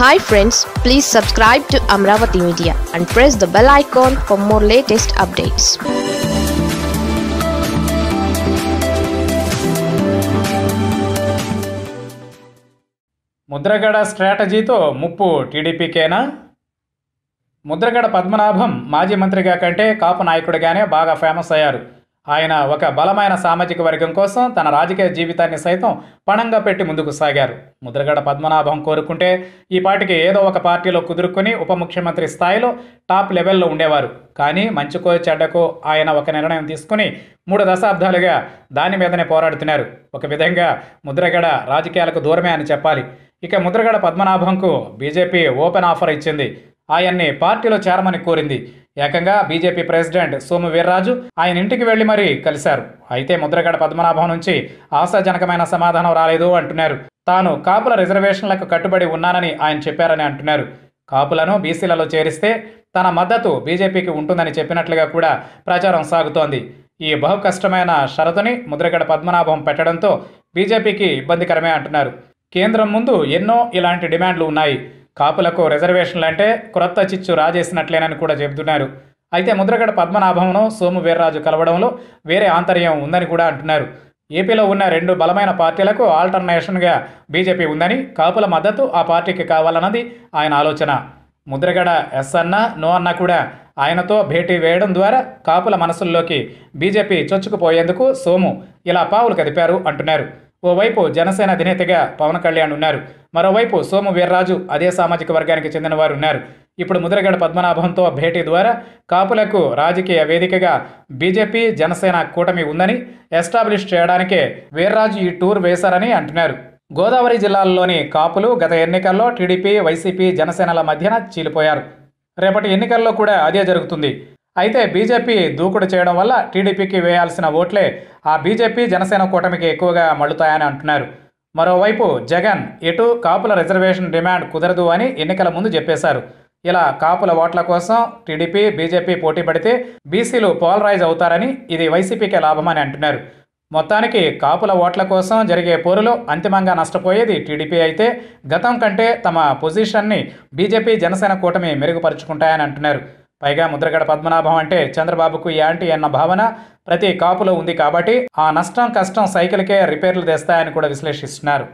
hi friends please subscribe to Amaravati media and press the bell icon for more latest updates Mudragada స్ట్రాటజీతో ముప్పు టీడీపీకేనా ముద్రగడ పద్మనాభం మాజీ మంత్రిగా కంటే కాపు నాయకుడిగానే బాగా ఫేమస్ అయ్యారు ఆయన ఒక బలమైన సామాజిక వర్గం కోసం తన రాజకీయ జీవితాన్ని సైతం పణంగా పెట్టి ముందుకు సాగారు ముద్రగడ పద్మనాభం కోరుకుంటే ఈ పాటికి ఏదో ఒక పార్టీలో కుదురుకొని ఉప ముఖ్యమంత్రి స్థాయిలో టాప్ లెవెల్లో ఉండేవారు కానీ మంచుకో చెడ్డకో ఆయన ఒక నిర్ణయం తీసుకుని మూడు దశాబ్దాలుగా దాని మీదనే పోరాడుతున్నారు ఒక విధంగా ముద్రగడ రాజకీయాలకు దూరమే అని చెప్పాలి ఇక ముద్రగడ పద్మనాభంకు బీజేపీ ఓపెన్ ఆఫర్ ఇచ్చింది ఆయన్ని పార్టీలో చేరమని కోరింది ఏకంగా బీజేపీ ప్రెసిడెంట్ సోము వీర్రాజు ఆయన ఇంటికి వెళ్లి మరీ కలిశారు అయితే ముద్రగడ పద్మనాభం నుంచి ఆశాజనకమైన సమాధానం రాలేదు అంటున్నారు తాను కాపుల రిజర్వేషన్లకు కట్టుబడి ఉన్నానని ఆయన చెప్పారని అంటున్నారు కాపులను బీసీలలో చేరిస్తే తన మద్దతు బీజేపీకి ఉంటుందని చెప్పినట్లుగా కూడా ప్రచారం సాగుతోంది ఈ బహు కష్టమైన షరతుని ముద్రగడ పద్మనాభం పెట్టడంతో బీజేపీకి ఇబ్బందికరమే అంటున్నారు కేంద్రం ముందు ఎన్నో ఇలాంటి డిమాండ్లు ఉన్నాయి కాపులకు రిజర్వేషన్లు అంటే క్రొత్త చిచ్చు రాజేసినట్లేనని కూడా చెబుతున్నారు అయితే ముద్రగడ పద్మనాభంను సోము వీర్రాజు కలవడంలో వేరే ఆంతర్యం ఉందని కూడా అంటున్నారు ఏపీలో ఉన్న రెండు బలమైన పార్టీలకు ఆల్టర్నేషన్గా బీజేపీ ఉందని కాపుల మద్దతు ఆ పార్టీకి కావాలన్నది ఆయన ఆలోచన ముద్రగడ ఎస్ అన్న నో అన్న కూడా ఆయనతో భేటీ వేయడం ద్వారా కాపుల మనసుల్లోకి బీజేపీ చొచ్చుకుపోయేందుకు సోము ఇలా పావులు కదిపారు అంటున్నారు ఓవైపు జనసేన అధినేతగా పవన్ కళ్యాణ్ ఉన్నారు మరోవైపు సోము వీర్రాజు అదే సామాజిక వర్గానికి చెందినవారు ఉన్నారు ఇప్పుడు ముద్రగడ పద్మనాభంతో భేటీ ద్వారా కాపులకు రాజకీయ వేదికగా బీజేపీ జనసేన కూటమి ఉందని ఎస్టాబ్లిష్ చేయడానికే వీర్రాజు ఈ టూర్ వేశారని అంటున్నారు గోదావరి జిల్లాల్లోని కాపులు గత ఎన్నికల్లో టీడీపీ వైసీపీ జనసేనల మధ్యన చీలిపోయారు రేపటి ఎన్నికల్లో కూడా అదే జరుగుతుంది అయితే బీజేపీ దూకుడు చేయడం వల్ల టీడీపీకి వేయాల్సిన ఓట్లే ఆ బీజేపీ జనసేన కూటమికి ఎక్కువగా మళ్ళుతాయని అంటున్నారు మరోవైపు జగన్ ఎటు కాపుల రిజర్వేషన్ డిమాండ్ కుదరదు అని ఎన్నికల ముందు చెప్పేశారు ఇలా కాపుల ఓట్ల కోసం టీడీపీ బీజేపీ పోటీ పడితే బీసీలు పోలరైజ్ అవుతారని ఇది వైసీపీకే లాభమని అంటున్నారు మొత్తానికి కాపుల ఓట్ల కోసం జరిగే పోరులో అంతిమంగా నష్టపోయేది టీడీపీ అయితే గతం కంటే తమ పొజిషన్ని బీజేపీ జనసేన కూటమి మెరుగుపరుచుకుంటాయని అంటున్నారు పైగా ముద్రగడ పద్మనాభం అంటే చంద్రబాబుకు యాంటీ అన్న భావన ప్రతి కాపులో ఉంది కాబట్టి ఆ నష్టం కష్టం సైకిల్కే రిపేర్లు తెస్తాయని కూడా విశ్లేషిస్తున్నారు